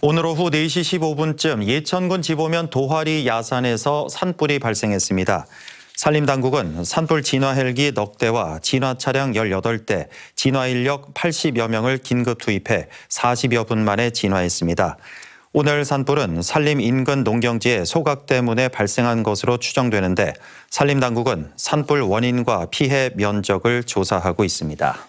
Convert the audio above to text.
오늘 오후 4시 15분쯤 예천군 지보면 도화리 야산에서 산불이 발생했습니다. 산림당국은 산불 진화 헬기 넉대와 진화 차량 18대, 진화 인력 80여 명을 긴급 투입해 40여 분 만에 진화했습니다. 오늘 산불은 산림 인근 농경지의 소각 때문에 발생한 것으로 추정되는데 산림당국은 산불 원인과 피해 면적을 조사하고 있습니다.